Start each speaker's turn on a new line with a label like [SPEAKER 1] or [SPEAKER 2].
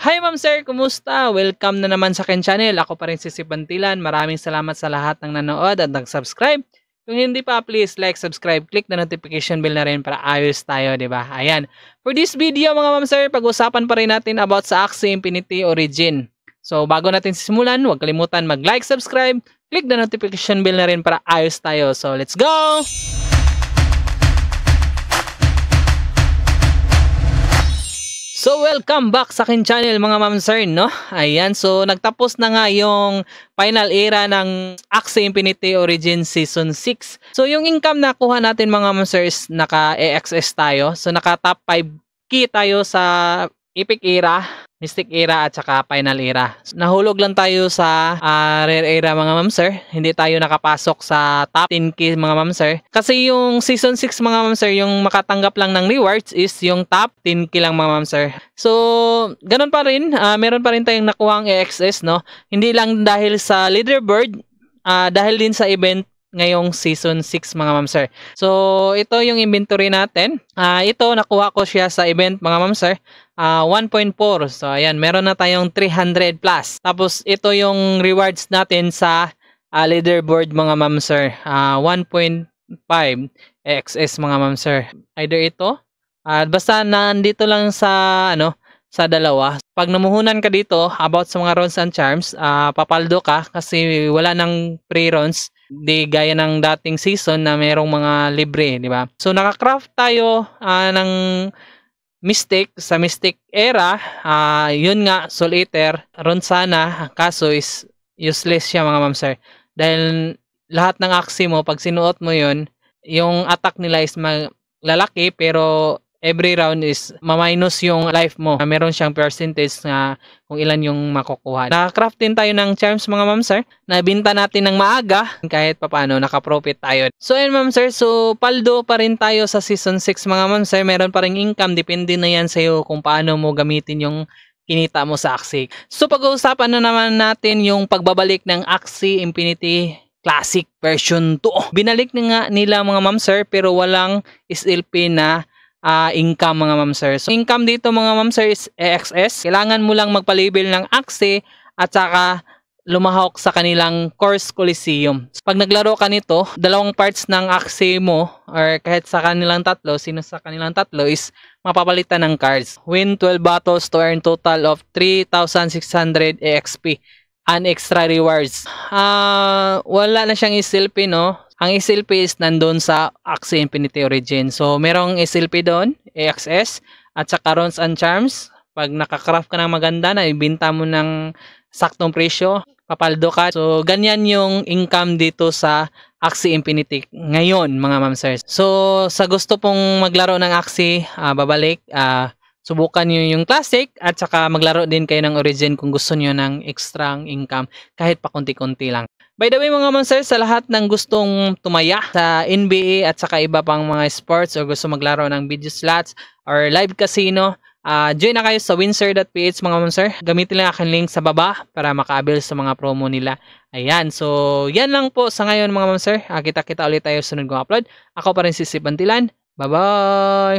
[SPEAKER 1] Hi Ma'am Sir, kumusta? Welcome na naman sa akin channel. Ako pa rin si Sip Bantilan. Maraming salamat sa lahat ng nanood at nag-subscribe. Kung hindi pa, please like, subscribe, click the notification bell na rin para ayos tayo, di ba? Ayan. For this video mga Ma'am Sir, pag-usapan pa rin natin about sa Axie Infinity Origin. So bago natin simulan, huwag kalimutan mag-like, subscribe, click the notification bell na rin para ayos tayo. So let's go! So welcome back sa akin channel mga ma'am sir no. Ayan so nagtapos na nga yung final era ng Axie Infinity Origin Season 6. So yung income na kuha natin mga ma'am sir is naka EXS tayo. So naka top 5 key tayo sa Epic era Mystic Era at saka Final Era. Nahulog lang tayo sa uh, Rare Era mga ma'am sir. Hindi tayo nakapasok sa top 10k mga ma'am sir. Kasi yung Season 6 mga ma'am sir, yung makatanggap lang ng rewards is yung top 10k lang mga ma'am sir. So, ganun pa rin. Uh, meron pa rin tayong nakuha ang AXS no. Hindi lang dahil sa leaderboard, uh, dahil din sa event ngayong season 6 mga ma'am sir. So, ito yung inventory natin. Uh, ito, nakuha ko siya sa event mga ma'am sir uh, ah, 1.4. So ayan, meron na tayong 300 plus. Tapos ito yung rewards natin sa uh, leaderboard mga ma'am sir. Uh, 1.5 XS mga ma'am sir. Either ito, uh, basta nandito lang sa ano sa dalawa. Pag namuhunan ka dito about sa mga rounds and charms, uh, papaldo ka kasi wala nang pre-rounds. Di gaya ng dating season na merong mga libre, di ba? So nakacraft tayo uh, ng mistake sa Mystic era, uh, yun nga, Soul Eater, sana kaso is useless siya mga ma'am sir. Dahil lahat ng axi mo, pag sinuot mo yun, yung attack nila is mag lalaki pero every round is ma-minus yung life mo. Ah, meron siyang percentage na kung ilan yung makukuha. Nakacraft din tayo ng charms mga ma'am sir. Nabinta natin ng maaga kahit papano nakaprofit tayo. So ayun ma'am sir, so paldo pa rin tayo sa season 6 mga ma'am sir. Meron pa rin income, depende na yan sa'yo kung paano mo gamitin yung kinita mo sa Axie. So pag-uusapan na naman natin yung pagbabalik ng Axie Infinity Classic version 2. Binalik na nga nila mga ma'am sir pero walang SLP na uh, income mga ma'am sir. So income dito mga ma'am sir is EXS. Kailangan mo lang magpalabel ng AXE at saka lumahok sa kanilang course coliseum. So, pag naglaro ka nito, dalawang parts ng AXE mo or kahit sa kanilang tatlo, sino sa kanilang tatlo is mapapalitan ng cards. Win 12 battles to earn total of 3,600 EXP and extra rewards. Uh, wala na siyang isilpi no. Ang SLP is nandun sa Axie Infinity Origin. So, merong SLP doon, AXS, at saka Rons and Charms. Pag nakakraft ka ng maganda, na ibinta mo ng saktong presyo, papaldo ka. So, ganyan yung income dito sa Axie Infinity ngayon, mga mamsers. So, sa gusto pong maglaro ng Axie, uh, babalik, uh, subukan nyo yung classic at saka maglaro din kayo ng origin kung gusto niyo ng extra income kahit pa konti-konti lang. By the way mga monsters, sa lahat ng gustong tumaya sa NBA at sa iba pang mga sports o gusto maglaro ng video slots or live casino, uh, join na kayo sa windsor.ph mga monster. Gamitin lang akin link sa baba para makabil sa mga promo nila. Ayan, so yan lang po sa ngayon mga monster. Ah, kita-kita uh, ulit tayo sa sunod kong upload. Ako pa rin si Sip Bantilan. Bye-bye!